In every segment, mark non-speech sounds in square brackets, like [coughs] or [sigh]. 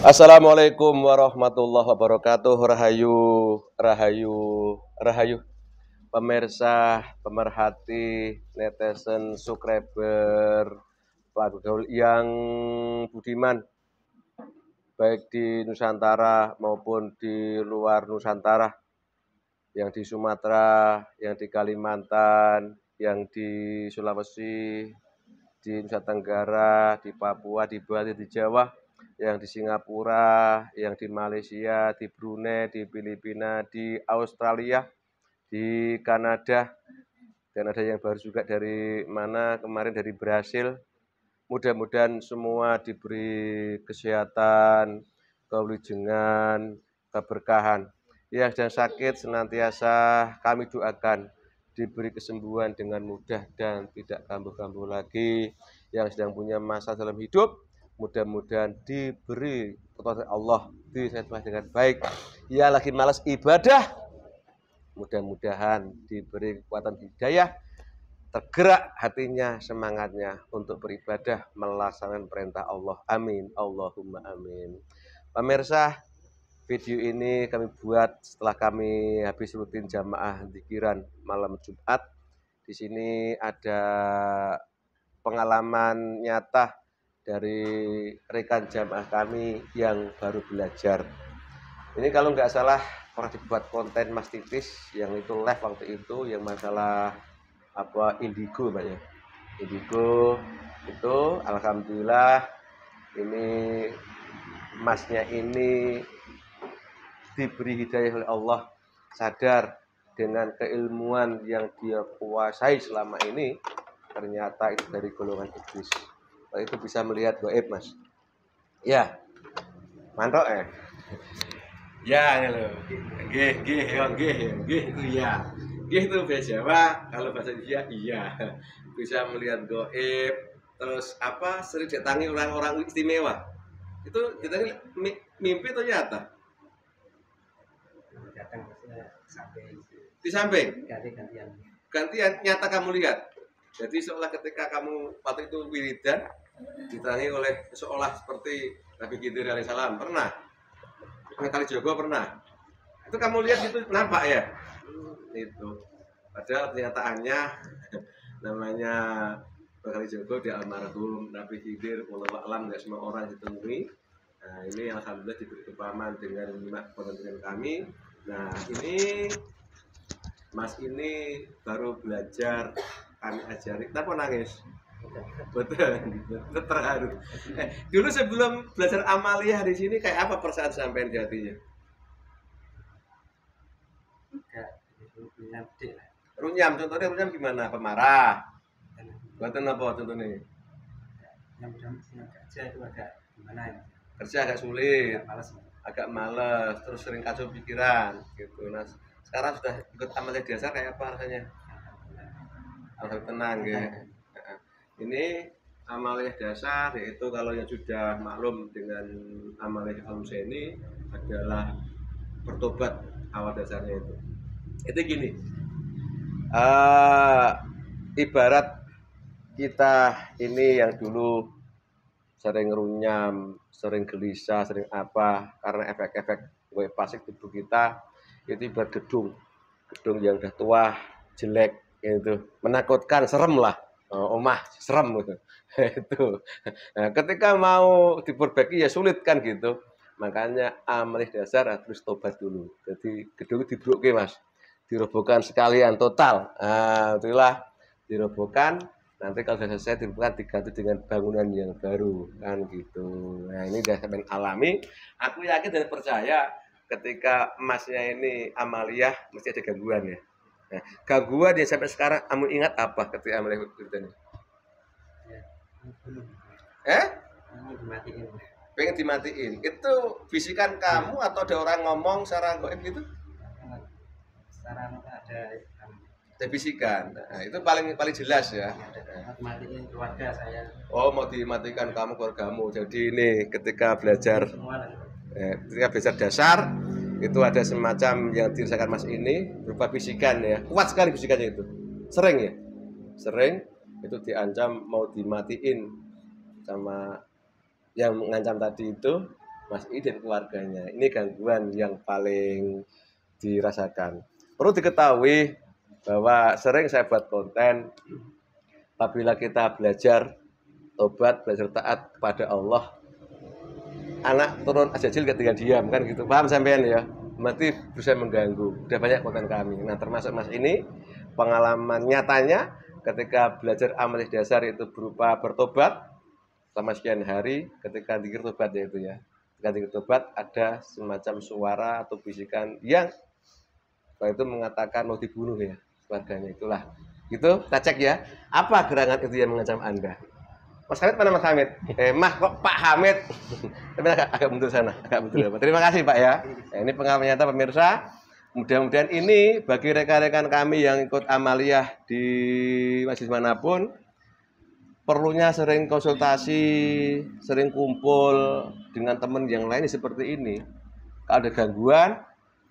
Assalamualaikum warahmatullahi wabarakatuh. Rahayu, rahayu, rahayu. Pemirsa, pemerhati, netizen, subscriber, pelaku yang budiman baik di Nusantara maupun di luar Nusantara yang di Sumatera, yang di Kalimantan, yang di Sulawesi, di Nusa Tenggara, di Papua, di Bali, di Jawa yang di Singapura, yang di Malaysia, di Brunei, di Filipina, di Australia, di Kanada, dan ada yang baru juga dari mana kemarin dari Brasil. Mudah-mudahan semua diberi kesehatan, kewijengan, keberkahan. Yang sedang sakit senantiasa kami doakan diberi kesembuhan dengan mudah dan tidak kambuh-kambuh lagi. Yang sedang punya masa dalam hidup, mudah-mudahan diberi kekuatan Allah disesuaikan dengan baik ya lagi malas ibadah mudah-mudahan diberi kekuatan hidayah tergerak hatinya semangatnya untuk beribadah melaksanakan perintah Allah amin Allahumma amin pemirsa video ini kami buat setelah kami habis rutin jamaah pikiran malam Jumat di sini ada pengalaman nyata dari rekan jamaah kami yang baru belajar. Ini kalau nggak salah pernah dibuat konten Mas Titis yang itu live waktu itu yang masalah apa indigo banyak ya? indigo itu alhamdulillah ini masnya ini diberi hidayah oleh Allah sadar dengan keilmuan yang dia kuasai selama ini ternyata itu dari golongan iblis itu bisa melihat goib mas ya mantok eh ya, ya halo gih gih yang gih ya, gih itu ya gih itu bahasa Jawa kalau bahasa Indonesia iya bisa melihat goib terus apa sering datangi orang-orang istimewa itu kita mimpi atau nyata datang sampai di samping gantian gantian nyata kamu lihat jadi seolah ketika kamu waktu itu wiridan ditanya oleh seolah seperti Nabi Khidir salam pernah kali Jogo pernah itu kamu lihat itu nampak ya itu padahal kenyataannya [laughs] namanya Bakali Jogo di almarhum Nabi Khidir Allah alam semua orang ditemui nah ini alhamdulillah diberi kepaman dengan penelitian kami nah ini Mas ini baru belajar kami ajari kenapa nangis Betul, terharu. Eh, dulu sebelum belajar amalia di sini kayak apa perasaan sampean jatinya? Runyam, contohnya runyam gimana? Pemarah. Buatan apa contohnya? kerja itu agak gimana ya? Kerja agak sulit. Agak males. terus sering kacau pikiran gitu. Nah, sekarang sudah ikut amalia dasar kayak apa rasanya? harus tenang ya. Iya. Ini amaliyah dasar yaitu kalau yang sudah maklum dengan amaliyah al ini adalah bertobat awal dasarnya itu. Itu gini. Uh, ibarat kita ini yang dulu sering runyam, sering gelisah, sering apa karena efek-efek wave pasik tubuh kita itu ibarat gedung. Gedung yang sudah tua, jelek, gitu menakutkan serem lah oh, omah serem gitu [laughs] itu nah, ketika mau diperbaiki ya sulit kan gitu makanya amalih dasar harus tobat dulu jadi gedung dibruke mas dirobohkan sekalian total ah, itulah dirobohkan nanti kalau sudah selesai dirobohkan diganti dengan bangunan yang baru kan gitu nah ini dasar sampai alami aku yakin dan percaya ketika emasnya ini amaliah mesti ada gangguan ya Ya. kagua dia sampai sekarang kamu ingat apa ketika amal Firdaus ini? Eh? Dimatiin. Pengen dimatiin. Itu bisikan kamu atau ada orang ngomong secara goib gitu? Secara ada ada Nah, itu paling paling jelas ya. Matiin keluarga saya. Oh, mau dimatikan kamu keluargamu. Jadi ini ketika belajar eh, ketika belajar dasar itu ada semacam yang dirasakan Mas ini berupa bisikan ya kuat sekali bisikannya itu sering ya sering itu diancam mau dimatiin sama yang mengancam tadi itu Mas ini dan keluarganya ini gangguan yang paling dirasakan perlu diketahui bahwa sering saya buat konten apabila kita belajar obat belajar taat kepada Allah anak turun aja jil ketika diam kan gitu paham sampean ya berarti bisa mengganggu udah banyak konten kami nah termasuk mas ini pengalaman nyatanya ketika belajar amalih dasar itu berupa bertobat selama sekian hari ketika dikir tobat ya itu ya ketika dikir tobat ada semacam suara atau bisikan yang setelah itu mengatakan mau dibunuh ya keluarganya itulah itu kita cek ya apa gerangan itu yang mengancam anda Mas Hamid mana Mas Hamid? Eh, mah kok Pak Hamid. Tapi agak, agak mundur sana, agak mundur. Iya. Terima kasih Pak ya. Nah, ini pengalaman nyata pemirsa. Mudah-mudahan ini bagi rekan-rekan kami yang ikut amaliyah di masjid manapun perlunya sering konsultasi, sering kumpul dengan teman yang lain seperti ini. Kalau ada gangguan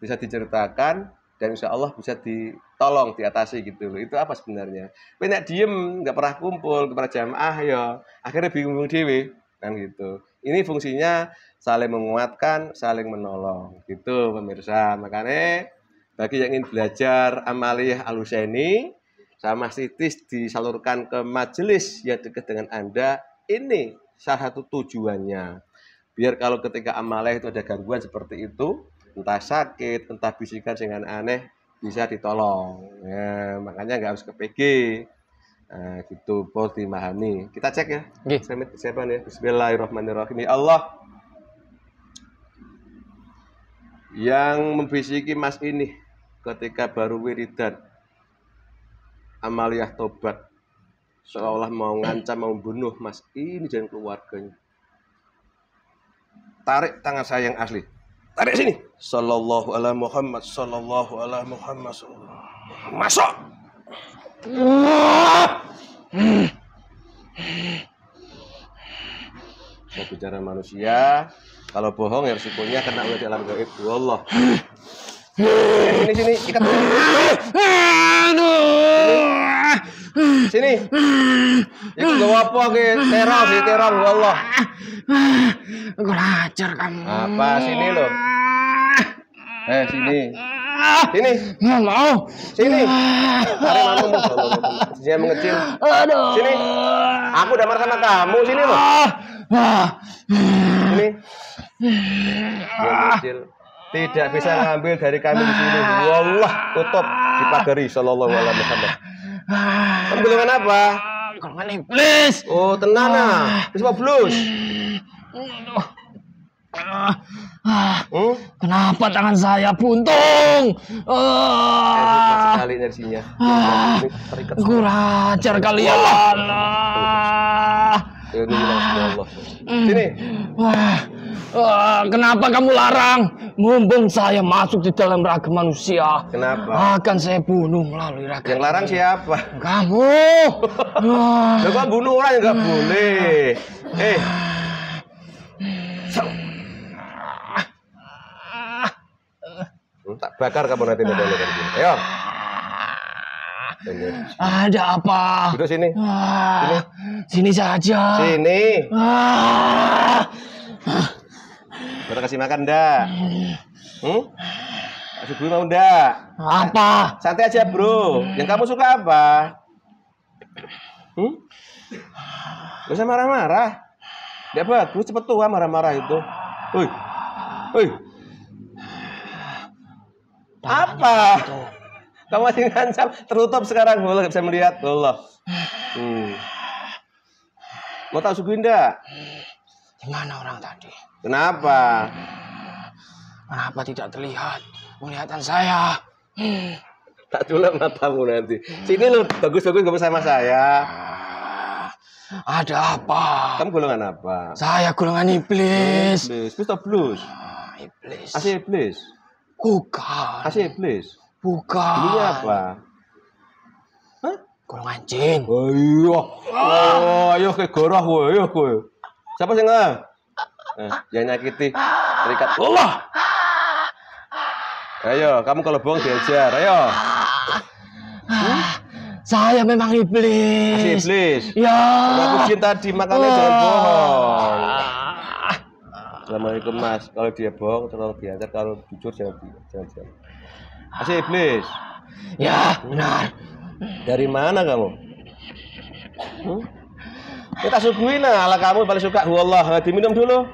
bisa diceritakan, dan insya Allah bisa ditolong diatasi gitu loh itu apa sebenarnya banyak diem nggak pernah kumpul kepada jamaah ya akhirnya bingung dewi kan gitu ini fungsinya saling menguatkan saling menolong gitu pemirsa makanya bagi yang ingin belajar amaliyah aluseni sama sitis disalurkan ke majelis yang dekat dengan anda ini salah satu tujuannya biar kalau ketika amaliyah itu ada gangguan seperti itu entah sakit entah bisikan dengan aneh bisa ditolong ya, makanya nggak harus ke PG nah, gitu perlu dimahami kita cek ya okay. siapa nih Bismillahirrahmanirrahim ya Allah yang membisiki mas ini ketika baru wiridan amaliyah tobat seolah mau ngancam mau bunuh mas ini dan keluarganya tarik tangan saya yang asli Tarik sini. Sallallahu ala Muhammad, sallallahu ala Muhammad. Sallallahu. Masuk. Saya bicara manusia, kalau bohong ya risikonya kena oleh dalam gaib. Wallah. Ya Ini, sini ikat. Sini. Itu gak apa terang terong, ya, terong, wallah. Ya gue lacer kamu. Apa sini lo? Eh sini. Sini. Nggak mau. Sini. Tarik mamamu. Sini mengecil. Aduh. Sini. Aku udah marah sama kamu. Sini lo. Sini. mengecil tidak bisa ngambil dari kami di sini. Wallah tutup di pagari. sallallahu alaihi wasallam. Pembelungan apa? iblis. Oh, tenang ah. Wis ah. blus. Ah. Ah. Oh. Kenapa tangan saya buntung? Ah, sekali energinya. Ah, Kurang ajar kalian. Ya Sini. Wah. kenapa kamu larang mumpung saya masuk di dalam raga manusia? Kenapa? Akan saya bunuh melalui raga. Yang larang siapa? Kamu. [laughs] Wah. Coba bunuh orang nggak ah. boleh. Eh. Hmm, tak bakar kamu nanti nanti gitu. Ayo. Ada apa? Duduk sini. Ah, sini. Sini saja. Sini. Ah. kasih makan dah. Hmm? Kasih gue mau ndak? Apa? Santai aja bro. Yang kamu suka apa? Hmm? Gak usah marah-marah. Gak bagus, cepet tua marah-marah itu. Woi, woi. Apa? Itu. Kamu masih ngancam. Tertutup sekarang. Allah bisa melihat. Allah. Hmm. Mau tahu suguhin enggak? Gimana orang tadi? Kenapa? Kenapa tidak terlihat penglihatan saya? Hmm. Tak culek matamu nanti. Sini lu bagus-bagus ngomong sama saya. Ada apa? Kamu golongan apa? Saya golongan iblis. Iblis, iblis iblis? Ah, iblis. Asli iblis. iblis. Bukan. Ini apa? Hah? Golongan jin. Oh iya. Oh, ayo ke gorah woi, ayo kowe. Siapa sih nggak? Eh, jangan nyakiti. Terikat. Allah. Ayo, kamu kalau bohong diajar. Ayo. Hmm? Saya memang iblis. Masih iblis. Ya. Aku cinta di makanya oh. jangan bohong. Assalamualaikum Mas. Kalau dia bohong, tolong diajar. Kalau jujur jangan jangan. jangan. Masih iblis. Ya, benar. Dari mana kamu? Hmm? Kita ya, suguhin lah, ala kamu paling suka huwallah. Eh, diminum dulu.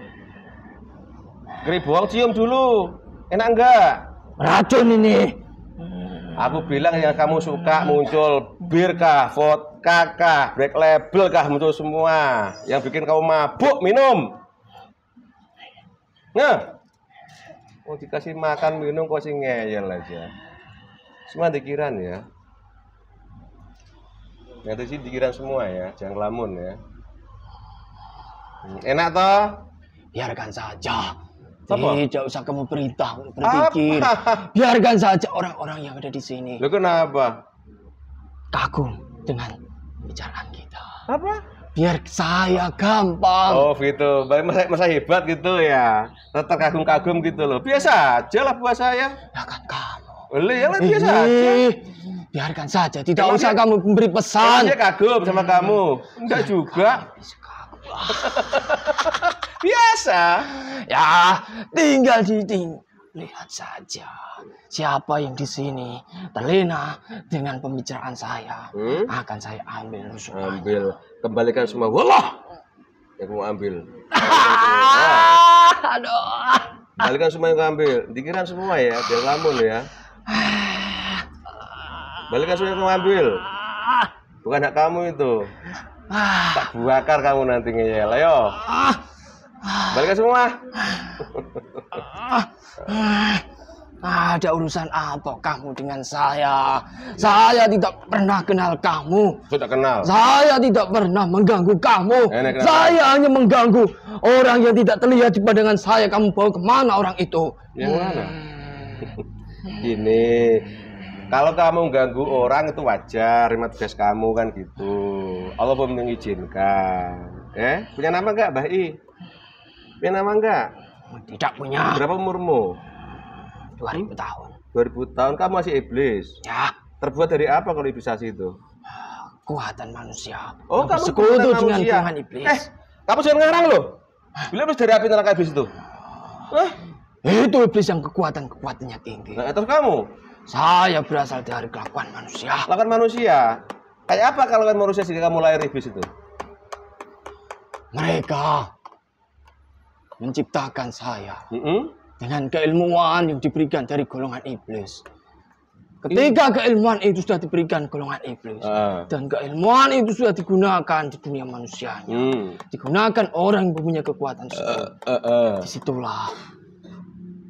Keribuang cium dulu. Enak enggak? Racun ini. Aku bilang yang kamu suka muncul bir kah, vodka kah, black label kah muncul semua. Yang bikin kamu mabuk minum. Nah, mau dikasih makan minum kok sih ngeyel aja semua dikiran ya yang sih dikiran semua ya jangan lamun ya hmm, enak toh biarkan saja Apa? Tidak usah kamu berita, berpikir. [laughs] Biarkan saja orang-orang yang ada di sini. Lu kenapa? Kagum dengan bicaraan kita. Apa? biar saya gampang. Oh gitu, masa, masa hebat gitu ya, tetap kagum kagum gitu loh. Biasa aja lah buat saya. Ya kan kamu. Boleh ya lah biasa aja. Biarkan saja, tidak Emang usah dia, kamu memberi pesan. Dia kagum sama hmm. kamu, enggak ya, juga. Kamu, [laughs] biasa. Ya, tinggal di tinggal Lihat saja siapa yang di sini terlena dengan pembicaraan saya. Hmm? Akan saya ambil rusuknya. Ambil, kembalikan semua. wallah yang mau ambil. [laughs] Aduh. Kembalikan semua yang ambil. Dikiran semua ya, biar lamun ya. Kembalikan semua yang kamu ambil. Bukan hak kamu itu. Ah. Tak buakar kamu nanti ya Ayo. Ah. Balik semua. Ah, ah, ada urusan apa kamu dengan saya? Saya tidak pernah kenal kamu. Sudah kenal. Saya tidak pernah mengganggu kamu. Eh, Enak, saya hanya mengganggu orang yang tidak terlihat di pandangan saya. Kamu bawa kemana orang itu? Yang mana? Gini, kalau kamu ganggu orang itu wajar, Rimat tugas kamu kan gitu. Allah belum mengizinkan. Eh, punya nama nggak, Mbak Pena mangga? Tidak punya. Berapa umurmu? 2000 tahun. 2000 tahun kamu masih iblis. Ya. Terbuat dari apa kalau iblisasi itu? Kekuatan manusia. Oh, kamu sekutu dengan manusia. Tuhan iblis. Eh, kamu jangan ngarang loh. Bila iblis dari api neraka iblis itu? Eh, itu iblis yang kekuatan kekuatannya tinggi. Nah, terus kamu? Saya berasal dari kelakuan manusia. Kelakuan manusia. Kayak apa kalau manusia sehingga kamu lahir iblis itu? Mereka menciptakan saya mm -hmm. dengan keilmuan yang diberikan dari golongan iblis. Mm. Ketika keilmuan itu sudah diberikan golongan iblis uh. dan keilmuan itu sudah digunakan di dunia manusianya, hmm. digunakan orang yang punya kekuatan uh, uh, uh. disitulah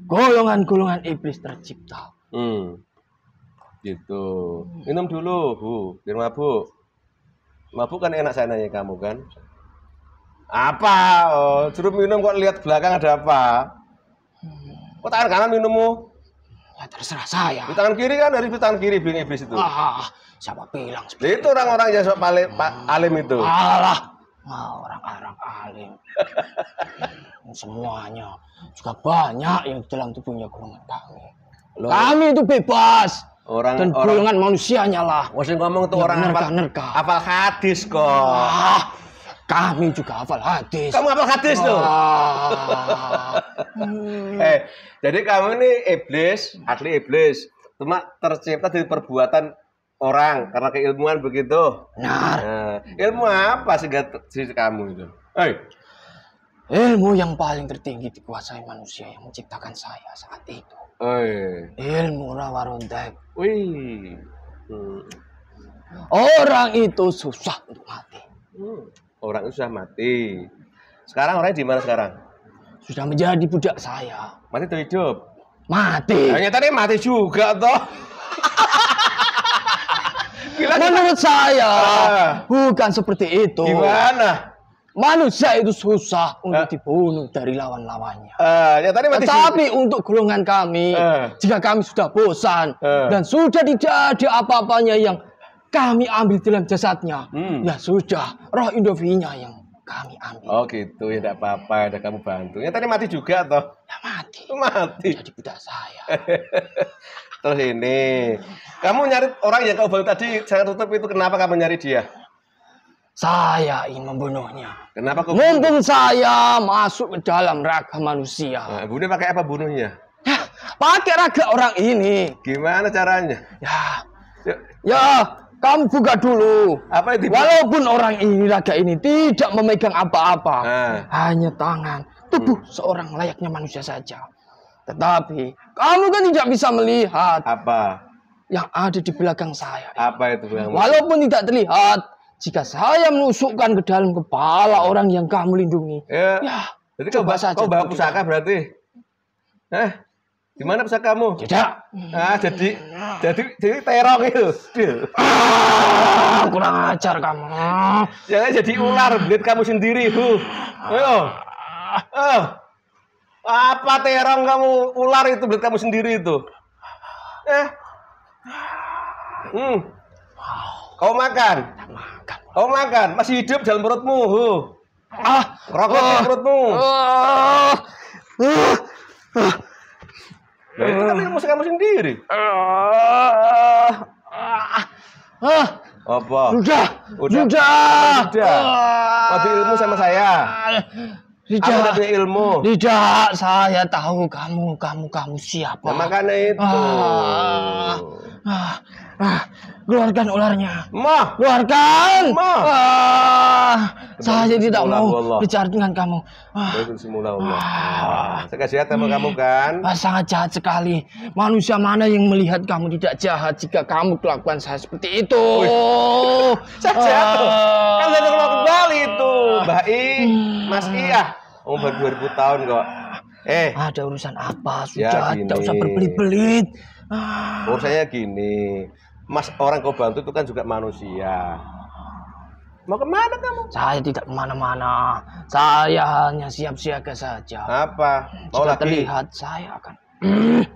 golongan-golongan iblis tercipta. Hmm. Gitu. Minum dulu, Bu. Biar mabuk. Mabuk kan enak saya nanya kamu kan. Apa? Oh, suruh minum kok lihat belakang ada apa? Kok oh, tangan kanan minummu? Ya, terserah saya. Di tangan kiri kan dari tangan kiri bing iblis itu. Ah, ah, ah, siapa bilang seperti itu? orang-orang yang sok pale, ah. alim itu. Alah, orang-orang alim. [laughs] Semuanya juga banyak yang di dalam tubuhnya golongan kami. Loh. Kami itu bebas. Orang, Dan golongan manusianya lah. Oh, ngomong tuh ya, orang nerka, apa, nerka. apa hadis kok. Ah, kami juga hafal hadis. Kamu hafal hadis loh. Oh. [laughs] eh, jadi kamu ini iblis, asli iblis. Cuma tercipta dari perbuatan orang karena keilmuan begitu. Benar. Nah, ilmu apa sih sisi kamu itu? Hey. Eh. Ilmu yang paling tertinggi dikuasai manusia yang menciptakan saya saat itu. Hey. Eh. Ilmu rawarondek. Wih. Hmm. Orang itu susah untuk mati. Hmm. Orang itu sudah mati. Sekarang orangnya di mana sekarang? Sudah menjadi budak saya. Mati atau hidup? Mati. Hanya tadi mati juga toh. Gila, [laughs] Menurut saya ah. bukan seperti itu. Gimana? Manusia itu susah untuk uh. dibunuh dari lawan-lawannya. Uh, ah, ya tadi mati Tetapi juga. untuk golongan kami, uh. jika kami sudah bosan uh. dan sudah tidak ada apa-apanya yang kami ambil dalam jasadnya. Hmm. Ya sudah, roh Indovinya yang kami ambil. Oh gitu, ya tidak apa-apa, ada kamu bantu. Ya tadi mati juga toh? Ya mati. Oh, mati. Jadi budak saya. [laughs] Terus ini, kamu nyari orang yang kau baru tadi saya tutup itu kenapa kamu nyari dia? Saya ingin membunuhnya. Kenapa kau? Mumpung saya masuk ke dalam raga manusia. Nah, bunuh pakai apa bunuhnya? Ya, pakai raga orang ini. Gimana caranya? Ya, ya, ya kamu buka dulu. Apa itu? Walaupun orang ini raga ini tidak memegang apa-apa, eh. hanya tangan, tubuh hmm. seorang layaknya manusia saja. Tetapi kamu kan tidak bisa melihat apa yang ada di belakang saya. Apa itu? Yang Walaupun tidak terlihat, jika saya menusukkan ke dalam kepala orang yang kamu lindungi, ya, ya jadi coba kau, saja. Kau bawa pusaka berarti? Eh? Di mana bisa kamu? Tidak. Hmm. Ah, jadi jadi jadi terong itu. Ah, kurang ajar kamu. Jangan ya, jadi ular, belit hmm. kamu sendiri, hu Ayo. Ah. Apa terong kamu ular itu belit kamu sendiri itu? Eh. Hmm. Kau makan. Kau makan, masih hidup dalam perutmu. hu Ah, rokok dalam perutmu. Ah. Ah. Ah. Nah, itu kan musik kamu sendiri. Ah, ah. apa? Udah, udah, udah. udah. Mau ilmu sama saya. Tidak. Aku punya ilmu. Tidak, saya tahu kamu, kamu, kamu siapa. Nah, makanya itu. Ah, ah. Ah, keluarkan ularnya. Ma, keluarkan. Ma. Ah, saya tidak mau Allah. bicara dengan kamu. Ah. Allah. Ah. Saya jahat sama kamu kan? Ah, sangat jahat sekali. Manusia mana yang melihat kamu tidak jahat jika kamu kelakuan saya seperti itu? oh, [laughs] saya jahat ah. Kan saya mau kembali itu. Mbak I, hmm. Mas Iya. Umur 2000 tahun kok. Eh, ada urusan apa? Ya, Sudah, ya, tidak usah berbelit-belit. Ah. saya gini mas orang kau bantu itu kan juga manusia mau kemana kamu saya tidak kemana-mana saya hanya siap siaga saja apa mau Jika lagi? terlihat saya akan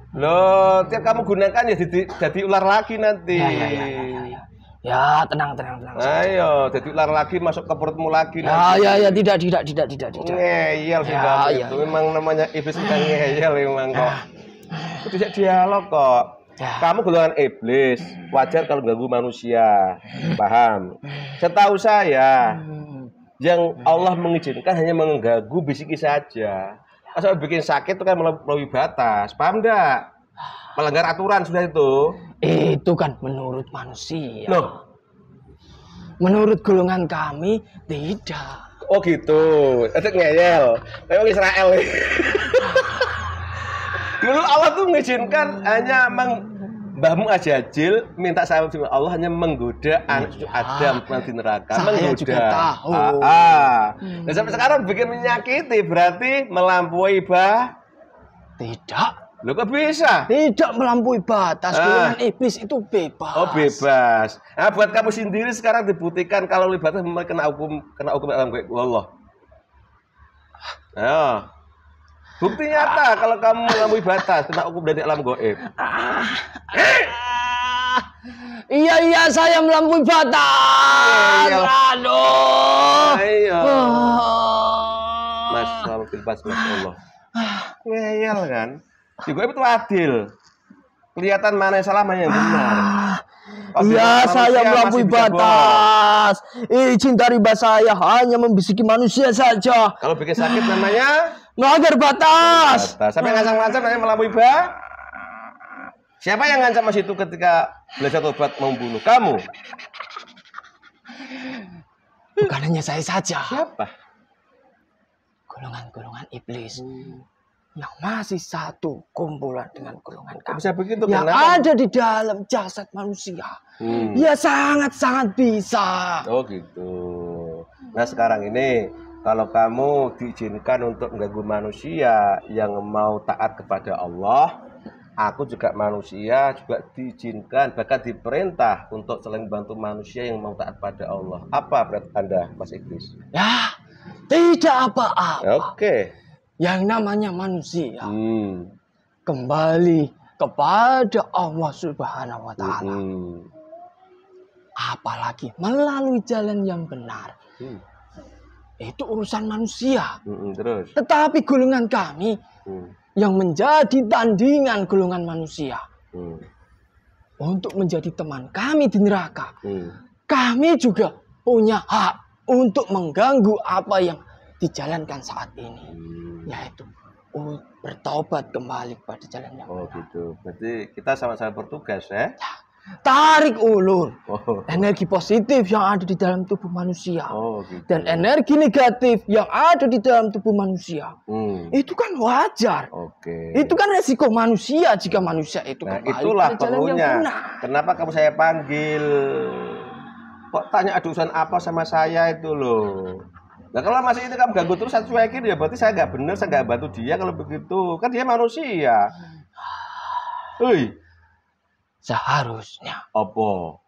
Lo, tiap kamu gunakan ya jadi, jadi ular lagi nanti ya, ya, ya, ya, ya, ya, ya. tenang tenang tenang ayo jadi ular lagi masuk ke perutmu lagi ya nanti. ya ya tidak tidak tidak tidak tidak ngeyel sih ya, ya, itu ya. memang namanya iblis sedang ngeyel memang ya. kok itu tidak dialog kok Ya. Kamu golongan iblis, hmm. wajar kalau ganggu manusia. Paham? Setahu saya, hmm. yang hmm. Allah mengizinkan hanya mengganggu bisiki saja. Asal bikin sakit itu kan melalui batas. Paham enggak? Melanggar aturan sudah itu. Itu kan menurut manusia. Loh. Menurut golongan kami tidak. Oh gitu. Itu ngeyel. Kayak Israel dulu Allah tuh mengizinkan hanya meng Mbahmu aja Jil minta saya sama Allah hanya menggoda iya. anak cucu Adam nanti ah, iya. neraka. Saya menggoda. Juga tahu. Ah, ah. Hmm. Dan sampai sekarang bikin menyakiti berarti melampaui bah. Tidak. Lo kok bisa? Tidak melampaui batas. Ah. Golongan ah. iblis itu bebas. Oh bebas. Nah, buat kamu sendiri sekarang dibuktikan kalau libatnya kena hukum kena hukum Allah. Ah. Ayo. Bukti nyata kalau kamu melampaui batas tentang hukum dari alam goib. Ah. Iya iya saya melampaui batas. Iya, iya. Aduh. Iya. Ah. Mas kalau filbas mas Allah. Ngeyel kan. Si goib itu adil. Kelihatan mana yang salah mana yang benar. Ah. Iya, saya melampaui batas. Izin dari bahasa saya hanya membisiki manusia saja. Kalau bikin sakit namanya Nggak batas. batas. Sampai ngancam-ngancam hanya melampaui ba. Siapa yang ngancam Mas itu ketika belajar tobat membunuh kamu? Bukan hanya saya saja. Siapa? Golongan-golongan iblis. Hmm. Yang masih satu kumpulan dengan golongan kamu. Bisa begitu Yang ada di dalam jasad manusia. Hmm. Ya sangat-sangat bisa. Oh gitu. Nah sekarang ini kalau kamu diizinkan untuk mengganggu manusia yang mau taat kepada Allah, aku juga manusia juga diizinkan bahkan diperintah untuk saling bantu manusia yang mau taat pada Allah. Apa berat Anda, Mas Iblis? Ya, tidak apa-apa. Oke. Yang namanya manusia hmm. kembali kepada Allah Subhanahu wa taala. Hmm. Apalagi melalui jalan yang benar. Hmm itu urusan manusia. mm -mm, terus. Tetapi golongan kami mm. yang menjadi tandingan golongan manusia mm. untuk menjadi teman kami di neraka. Mm. Kami juga punya hak untuk mengganggu apa yang dijalankan saat ini, mm. yaitu bertobat kembali pada jalan yang oh, benar. Oh gitu. Berarti kita sama-sama bertugas ya. ya tarik ulur oh. energi positif yang ada di dalam tubuh manusia oh, gitu. dan energi negatif yang ada di dalam tubuh manusia hmm. itu kan wajar okay. itu kan resiko manusia jika manusia itu nah, itulah perlunya kenapa kamu saya panggil kok tanya adusan apa sama saya itu loh Nah kalau masih itu kamu ganggu terus saya cuekin ya berarti saya nggak bener saya nggak bantu dia kalau begitu kan dia manusia. Hei, hmm. Seharusnya. Apa?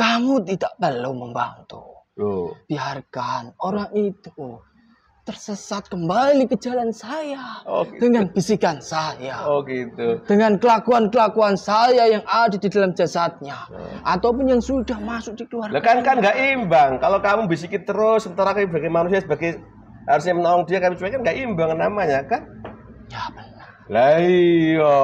Kamu tidak perlu membantu. Loh. Biarkan orang itu tersesat kembali ke jalan saya oh, gitu. dengan bisikan saya. Oh gitu. Dengan kelakuan-kelakuan saya yang ada di dalam jasadnya oh. ataupun yang sudah masuk di keluarga. kan kan nggak imbang. Kalau kamu bisikin terus sementara lagi sebagai manusia sebagai harusnya menolong dia kamu kan nggak imbang namanya kan? Ya benar. Lah iya.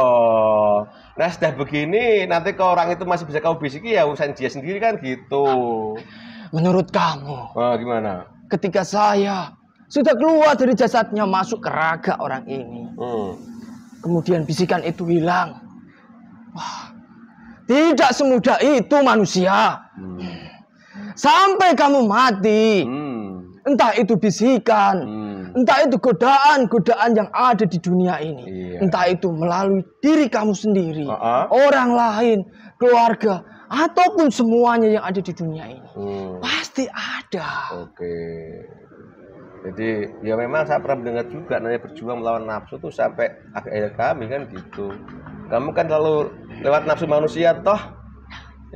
Nah sudah begini, nanti kalau orang itu masih bisa kau bisiki ya urusan dia sendiri kan gitu. Menurut kamu? Nah, gimana? Ketika saya sudah keluar dari jasadnya masuk ke raga orang ini, hmm. kemudian bisikan itu hilang. Wah, tidak semudah itu manusia. Hmm. Sampai kamu mati, hmm. entah itu bisikan, hmm Entah itu godaan-godaan yang ada di dunia ini. Iya. Entah itu melalui diri kamu sendiri, uh -uh. orang lain, keluarga, ataupun semuanya yang ada di dunia ini. Hmm. Pasti ada. Oke. Jadi ya memang saya pernah mendengar juga nanya berjuang melawan nafsu tuh sampai akhir kami kan gitu. Kamu kan selalu lewat nafsu manusia toh.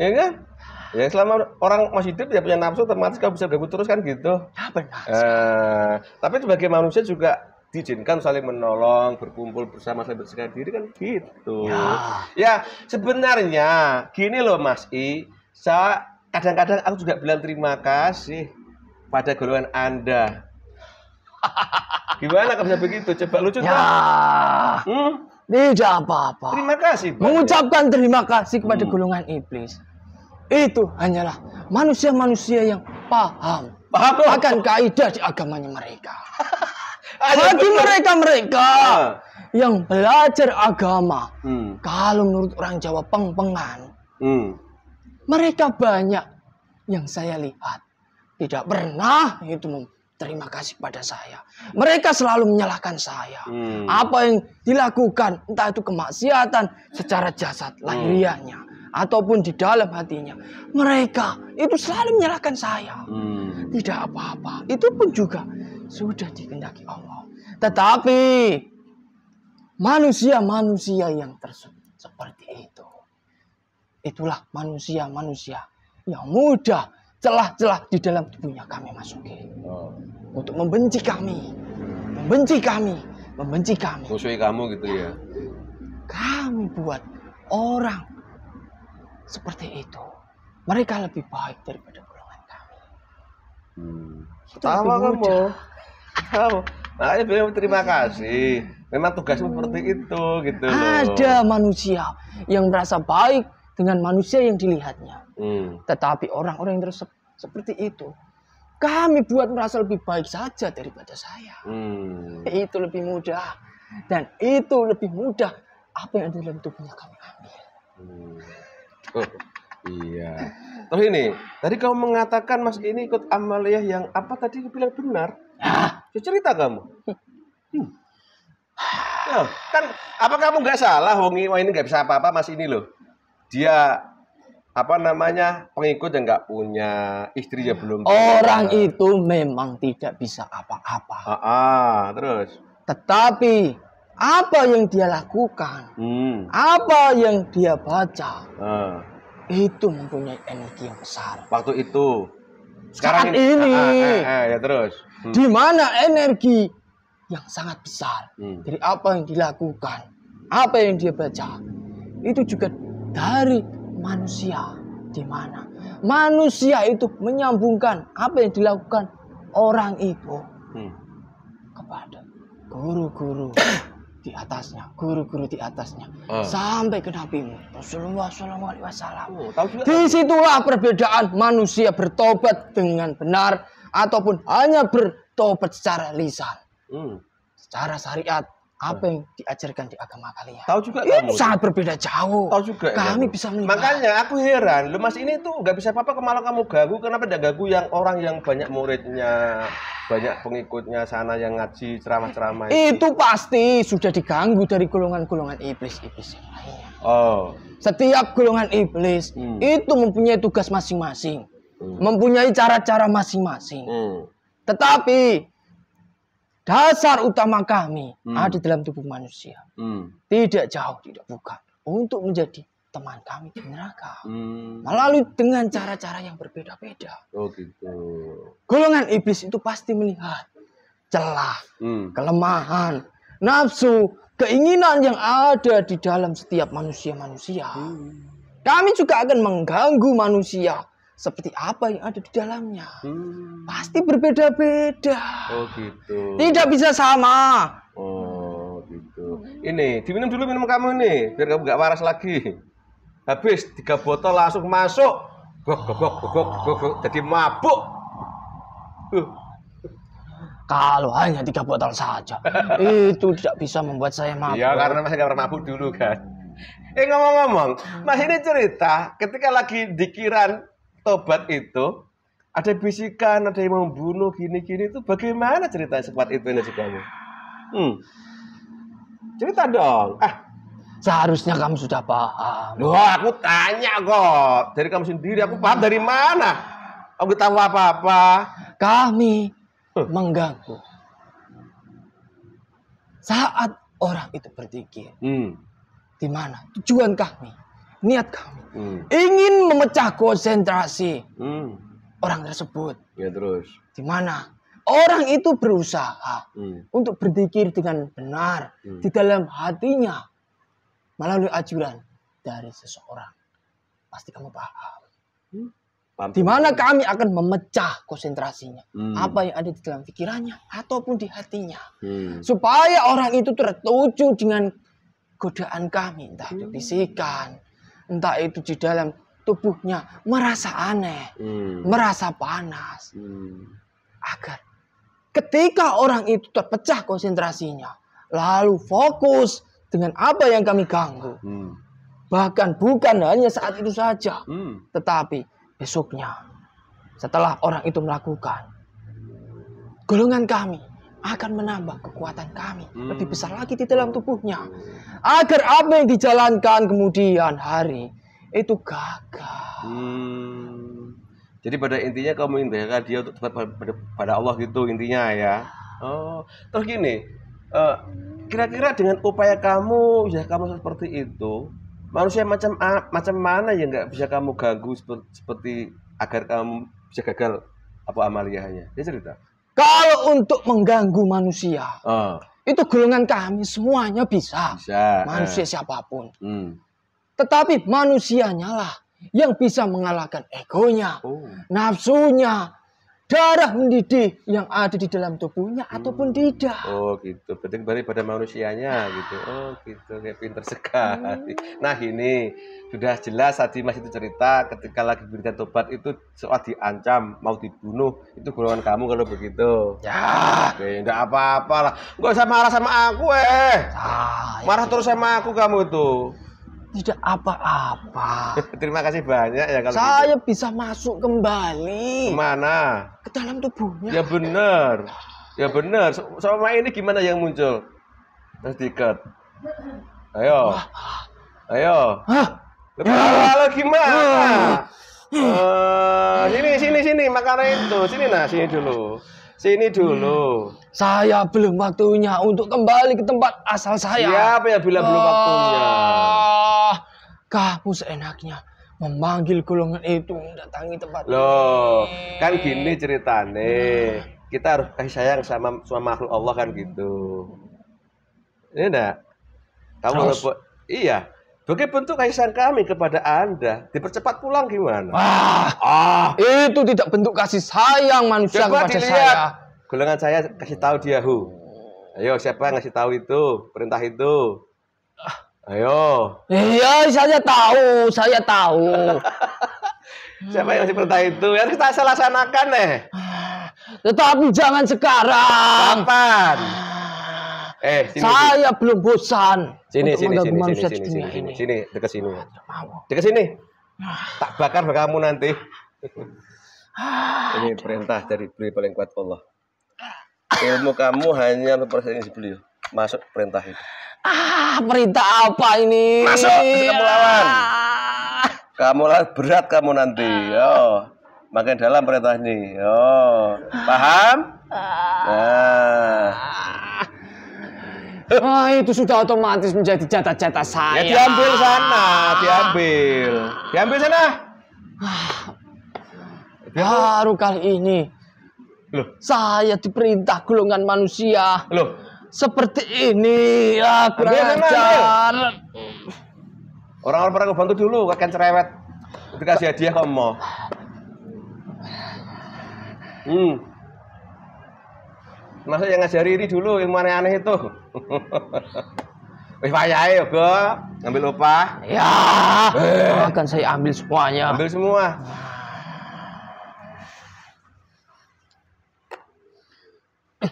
Ya kan? Ya selama orang masih hidup ya punya nafsu otomatis kau bisa gabut terus kan gitu. Ya benar. Eh, tapi sebagai manusia juga diizinkan saling menolong, berkumpul bersama saling bersihkan diri kan gitu. Ya. ya sebenarnya gini loh Mas I, saya kadang-kadang aku juga bilang terima kasih pada golongan Anda. [laughs] Gimana kalau bisa begitu? Coba lucu ya. Kan? Hmm? Tidak apa-apa. Terima kasih. Mengucapkan terima kasih kepada hmm. golongan iblis itu hanyalah manusia-manusia yang paham, paham. akan kaidah di agamanya mereka. [laughs] Bagi mereka-mereka ah. yang belajar agama, hmm. kalau menurut orang Jawa pengpengan, hmm. mereka banyak yang saya lihat tidak pernah itu terima kasih pada saya. Mereka selalu menyalahkan saya. Hmm. Apa yang dilakukan, entah itu kemaksiatan secara jasad hmm. lahiriahnya, ataupun di dalam hatinya. Mereka itu selalu menyalahkan saya. Hmm. Tidak apa-apa. Itu pun juga sudah dikendaki Allah. Tetapi manusia-manusia yang tersebut seperti itu. Itulah manusia-manusia yang mudah celah-celah di dalam tubuhnya kami masuki. Oh. Untuk membenci kami. Membenci kami. Membenci kami. Musuhi kamu gitu ya. Kami buat orang seperti itu. Mereka lebih baik daripada golongan kami. Hmm. Tawa kamu. Tahu. Makanya nah, terima kasih. Memang tugasmu hmm. seperti itu gitu loh. Ada manusia yang merasa baik dengan manusia yang dilihatnya. Hmm. Tetapi orang-orang yang terus seperti itu kami buat merasa lebih baik saja daripada saya. Hmm. Itu lebih mudah dan itu lebih mudah apa yang ada dalam tubuhnya kami ambil. Hmm. Oh [laughs] iya. Terus ini, tadi kamu mengatakan Mas ini ikut amaliah yang apa tadi bilang benar? Ah. cerita kamu. Hmm. Nah, kan apa kamu nggak salah Wongi wah ini nggak bisa apa-apa Mas ini loh. Dia apa namanya pengikut yang nggak punya istri ya belum orang itu memang tidak bisa apa-apa. Ah, ah, terus. Tetapi apa yang dia lakukan, hmm. apa yang dia baca, uh. itu mempunyai energi yang besar. Waktu itu, sekarang saat ini, ini ah, ah, ya terus, hmm. di mana energi yang sangat besar hmm. dari apa yang dilakukan, apa yang dia baca, itu juga dari manusia. Di mana manusia itu menyambungkan apa yang dilakukan orang itu hmm. kepada guru-guru [coughs] di atasnya, guru-guru di atasnya, uh. sampai ke Nabi Rasulullah saw Alaihi Wasallam. Oh, Disitulah perbedaan manusia bertobat dengan benar ataupun hanya bertobat secara lisan, hmm. secara syariat, apa yang diajarkan di agama kalian? Tahu juga itu kamu. sangat berbeda jauh. Tahu juga. Kami ya. bisa menyebar. Makanya aku heran, lu Mas ini tuh nggak bisa apa-apa kemalang kamu gagu, kenapa tidak gagu yang orang yang banyak muridnya, banyak pengikutnya sana yang ngaji ceramah-ceramah itu. itu pasti sudah diganggu dari golongan-golongan iblis-iblis yang lainnya. Oh. Setiap golongan iblis hmm. itu mempunyai tugas masing-masing, hmm. mempunyai cara-cara masing-masing. Hmm. Tetapi dasar utama kami hmm. ada dalam tubuh manusia. Hmm. Tidak jauh, tidak bukan. Untuk menjadi teman kami di neraka. Hmm. Melalui dengan cara-cara yang berbeda-beda. Oh gitu. Golongan iblis itu pasti melihat celah, hmm. kelemahan, nafsu, keinginan yang ada di dalam setiap manusia-manusia. Hmm. Kami juga akan mengganggu manusia seperti apa yang ada di dalamnya. Hmm. Pasti berbeda-beda. Oh gitu. Tidak bisa sama. Oh gitu. Ini diminum dulu minum kamu ini, biar kamu nggak waras lagi. Habis tiga botol langsung masuk. Gok gok gok gok gok, gok. jadi mabuk. Uh. Kalau hanya tiga botol saja, [laughs] itu tidak bisa membuat saya mabuk. Iya, karena masih nggak pernah mabuk dulu kan. Eh ngomong-ngomong, Mas ini cerita ketika lagi dikiran tobat itu ada bisikan, ada yang membunuh gini-gini itu bagaimana cerita sekuat itu energi kamu? Hmm. Cerita dong. Ah, seharusnya kamu sudah paham. Loh, aku tanya kok. Dari kamu sendiri aku paham dari mana? Aku tahu apa-apa. Kami huh. mengganggu. Saat orang itu berpikir, hmm. di mana tujuan kami? niat kamu hmm. ingin memecah konsentrasi hmm. orang tersebut. Ya terus. Di mana orang itu berusaha hmm. untuk berpikir dengan benar hmm. di dalam hatinya melalui ajuran dari seseorang. Pasti kamu paham. Hmm. Di mana kami akan memecah konsentrasinya, hmm. apa yang ada di dalam pikirannya ataupun di hatinya, hmm. supaya orang itu tertuju dengan godaan kami, entah itu hmm. bisikan, entah itu di dalam tubuhnya merasa aneh, hmm. merasa panas. Hmm. Agar ketika orang itu terpecah konsentrasinya, lalu fokus dengan apa yang kami ganggu. Hmm. Bahkan bukan hanya saat itu saja, hmm. tetapi besoknya setelah orang itu melakukan golongan kami akan menambah kekuatan kami hmm. lebih besar lagi di dalam tubuhnya agar apa yang dijalankan kemudian hari itu gagal. Hmm. Jadi pada intinya kamu intinya dia untuk tetap pada, Allah gitu intinya ya. Oh, terus gini, kira eh, kira-kira dengan upaya kamu ya kamu seperti itu, manusia macam macam mana yang nggak bisa kamu ganggu seperti, seperti agar kamu bisa gagal apa amaliahnya? Dia cerita. Kalau untuk mengganggu manusia, uh. itu golongan kami semuanya bisa. bisa manusia uh. siapapun. Hmm. Tetapi manusianya lah yang bisa mengalahkan egonya, oh. nafsunya, darah mendidih yang ada di dalam tubuhnya hmm. ataupun tidak. Oh gitu. Berarti kembali pada manusianya gitu. Oh gitu. Kayak pinter sekali. Hmm. Nah ini sudah jelas tadi Mas itu cerita ketika lagi berikan tobat itu soal diancam mau dibunuh itu golongan kamu kalau begitu. Ya. Oke, enggak apa-apalah. Enggak usah marah sama aku eh. Ah, iya. marah ya. terus sama aku kamu itu tidak apa-apa. [laughs] Terima kasih banyak ya kalau Saya gitu. bisa masuk kembali. Kemana? Ke dalam tubuhnya. Ya benar. Ya benar. Sama ini gimana yang muncul? Mas Diket. Ayo. Ayo. Lepas lo gimana? Uh, sini sini sini makanya itu. Sini nah, sini dulu. Sini dulu. Saya belum waktunya untuk kembali ke tempat asal saya. Siapa ya bila bilang belum waktunya? kamu seenaknya memanggil golongan itu mendatangi tempat loh kan gini ceritane nah. kita harus kasih eh, sayang sama sama makhluk Allah kan gitu ini iya enggak kamu Terus? iya Bagaimana bentuk kasih sayang kami kepada Anda? Dipercepat pulang gimana? Wah, ah, itu tidak bentuk kasih sayang manusia Coba kepada dilihat. saya. Golongan saya kasih tahu dia hu. Ayo siapa yang kasih tahu itu? Perintah itu. Ayo. Iya, saya tahu, saya tahu. [laughs] Siapa yang masih bertanya itu? Ya kita laksanakan nih eh. Tetapi jangan sekarang. Kapan? Eh, sini, saya sini. belum bosan. Sini, sini, sini, sini, sini, sini, sini, sini, dekat sini. Dekat sini. Ah. Tak bakar kamu nanti. Ah. Ini perintah dari beliau paling kuat Allah. Ilmu kamu hanya untuk beliau. Masuk perintah itu. Ah, perintah apa ini? Masuk, kamu ya. lawan. Ah. Kamu lawan berat kamu nanti. Oh, makin dalam perintah ini. Oh, paham? Ah. Nah. Ah, itu sudah otomatis menjadi jatah-jatah saya. Ya diambil sana, diambil. Diambil sana. Ah. Baru kali ini Loh. saya diperintah golongan manusia. Loh, seperti ini ya kurang ajar. Orang-orang pernah bantu dulu, kakek cerewet. Dikasih hadiah kamu mau. Hmm. Masa yang ngajari ini dulu yang mana aneh itu. [laughs] payah ya, gue ngambil lupa. Ya. Eh. Akan saya ambil semuanya. Ambil semua. Eh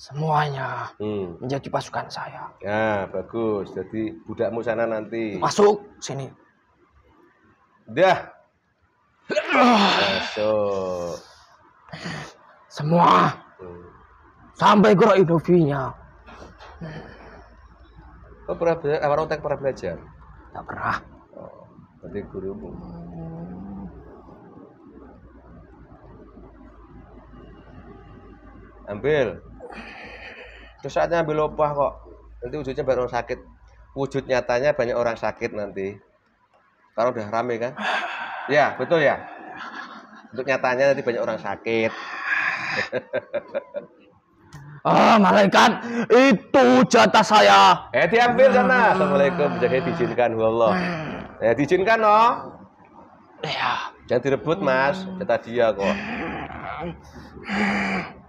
semuanya hmm. menjadi pasukan saya. Ya, bagus. Jadi budakmu sana nanti. Masuk sini. Dah. Masuk. Semua. Hmm. Sampai gerak idovinya. Kau pernah belajar? Awal otak pernah belajar? Tak pernah. Oh, berarti gurumu. Ambil itu saatnya ambil lopah kok nanti wujudnya banyak sakit wujud nyatanya banyak orang sakit nanti kalau udah rame kan ya betul ya untuk nyatanya nanti banyak orang sakit [laughs] Ah, malaikat, itu jatah saya. Eh, diambil sana. Assalamualaikum. Jaga diizinkan, Allah. Eh, diizinkan, no. Oh. Ya. Jangan direbut, Mas. Jatah dia kok. [laughs]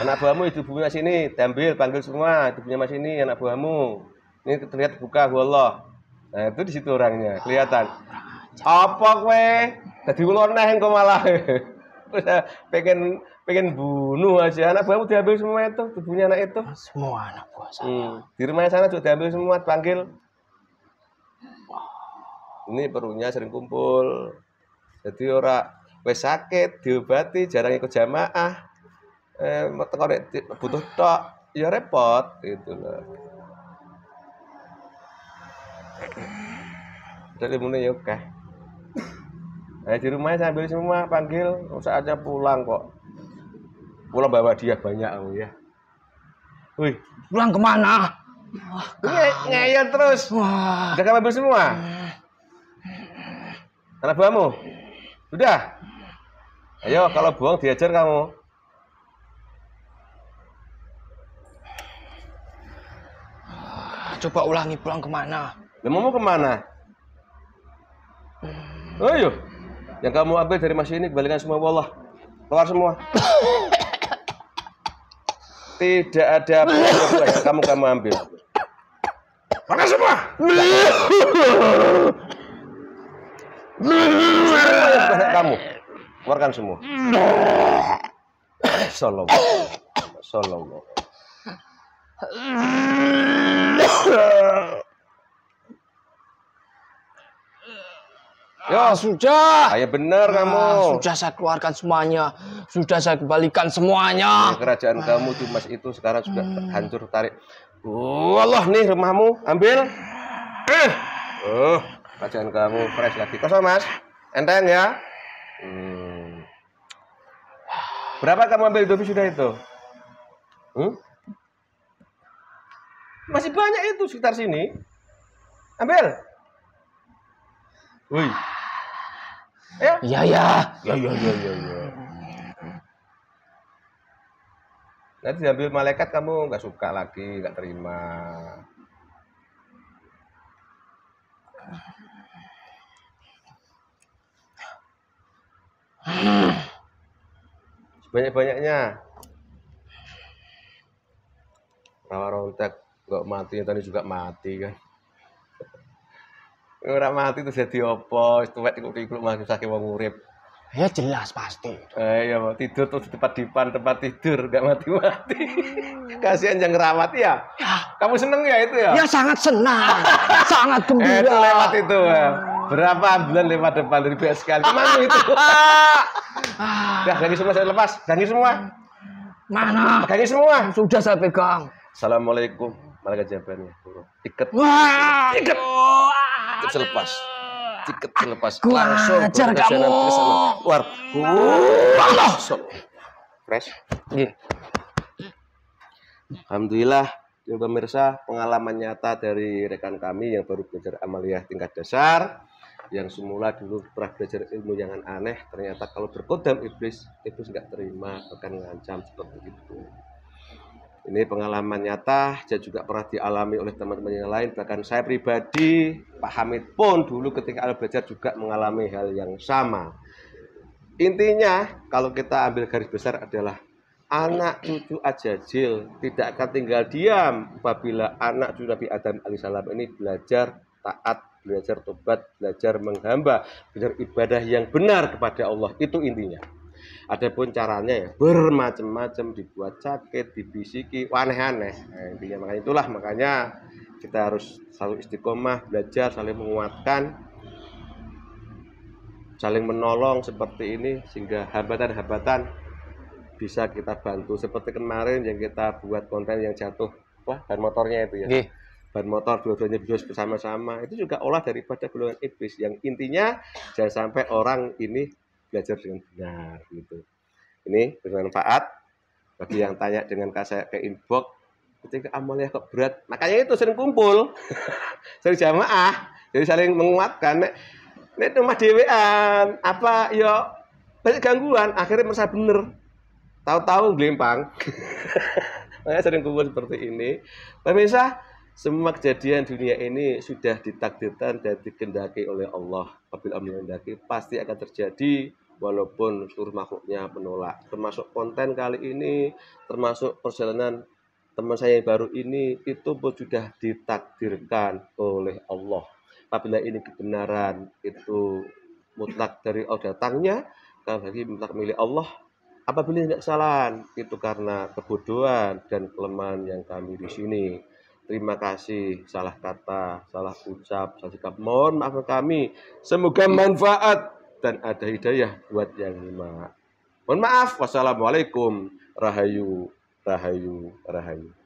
anak buahmu itu punya sini, ambil, panggil semua, itu punya mas ini, anak buahmu. Ini terlihat buka, Allah. Nah itu di situ orangnya, kelihatan. Apa kowe? Tadi uloneh engko malah. [laughs] pengen pengen bunuh aja anak buahmu diambil semua itu tubuhnya anak itu semua anak buah saya hmm. di rumah sana juga diambil semua panggil ini perunya sering kumpul jadi orang wes sakit diobati jarang ikut jamaah eh butuh tok ya repot gitu loh dari mulai ya oke nah, di rumah saya sambil semua panggil usah aja pulang kok pulang bawa dia banyak oh ya Wih, pulang kemana? Wah, ngeyel terus. Wah. Udah ambil semua? Eh. Anak buahmu? Udah? Ayo, kalau buang diajar kamu. Ah, coba ulangi pulang kemana? Ya, mau kemana? Hmm. Oh, Ayo, iya. yang kamu ambil dari masjid ini kembalikan semua allah Keluar semua. Tidak ada apa yang kamu kamu ambil. Mana semua? kamu. Keluarkan semua. Mm. Solo Sallallahu. Ya sudah. Ayo ah, ya benar ya, kamu. Sudah saya keluarkan semuanya. Sudah saya kembalikan semuanya. Ya, kerajaan kamu mas itu sekarang sudah hmm. hancur tarik. Oh Allah nih rumahmu ambil. Eh. Oh, kerajaan kamu fresh lagi. Kosong Mas. Enteng ya. Hmm. Berapa kamu ambil dovis sudah itu? Hmm? Masih banyak itu sekitar sini. Ambil. Woi. Ya. Iya, ya. Ya, ya, ya, ya, ya. Nanti diambil malaikat kamu nggak suka lagi, nggak terima. Hmm. Banyak-banyaknya. Rawa rontek nggak mati tadi juga mati kan. orang mati itu jadi apa? Tuwek ikut-ikut masih sakit mau ngurip. Ya jelas pasti. Eh, iya, tidur tuh di tempat dipan, tempat tidur, nggak mati-mati. Kasihan yang ngerawat ya. ya. Kamu seneng ya itu ya? Ya sangat senang, sangat gembira. Eh, itu lewat itu. Ya berapa ambulan lewat depan dari BSK sekali mana itu [laughs] dah gangi semua saya lepas gangi semua mana gangi semua sudah saya pegang assalamualaikum malaikat jawabannya tiket wah tiket tiket selepas tiket selepas langsung ajar kamu war langsung fresh iya. Alhamdulillah Ya pemirsa, pengalaman nyata dari rekan kami yang baru belajar amalia tingkat dasar yang semula dulu pernah belajar ilmu yang aneh ternyata kalau berkodam iblis iblis nggak terima akan mengancam seperti itu ini pengalaman nyata saya juga pernah dialami oleh teman-teman yang lain bahkan saya pribadi Pak Hamid pun dulu ketika ada belajar juga mengalami hal yang sama intinya kalau kita ambil garis besar adalah anak cucu Ajajil tidak akan tinggal diam apabila anak cucu Nabi Adam alaihissalam ini belajar taat belajar tobat, belajar menghamba, belajar ibadah yang benar kepada Allah. Itu intinya. Adapun caranya ya bermacam-macam dibuat sakit, dibisiki, aneh-aneh. Nah, intinya makanya itulah makanya kita harus selalu istiqomah, belajar saling menguatkan, saling menolong seperti ini sehingga hambatan-hambatan bisa kita bantu seperti kemarin yang kita buat konten yang jatuh wah dan motornya itu ya. Gih ban motor dua-duanya bios bersama-sama itu juga olah daripada golongan iblis yang intinya jangan sampai orang ini belajar dengan benar gitu ini bermanfaat bagi yang tanya dengan saya ke inbox ketika amalnya kok berat makanya itu sering kumpul [laughs] sering jamaah jadi saling menguatkan nek nek rumah dewean apa yo banyak gangguan akhirnya merasa bener tahu-tahu gelimpang [laughs] makanya sering kumpul seperti ini pemirsa semua kejadian dunia ini sudah ditakdirkan dan dikendaki oleh Allah. Apabila Allah mengendaki, pasti akan terjadi walaupun seluruh makhluknya menolak. Termasuk konten kali ini, termasuk perjalanan teman saya yang baru ini, itu pun sudah ditakdirkan oleh Allah. Apabila ini kebenaran, itu mutlak dari Allah datangnya, karena lagi mutlak milik Allah, apabila tidak salah itu karena kebodohan dan kelemahan yang kami di sini. Terima kasih, salah kata, salah ucap, salah sikap. Mohon maaf kami. Semoga manfaat dan ada hidayah buat yang lima. Mohon maaf. Wassalamualaikum. Rahayu, rahayu, rahayu.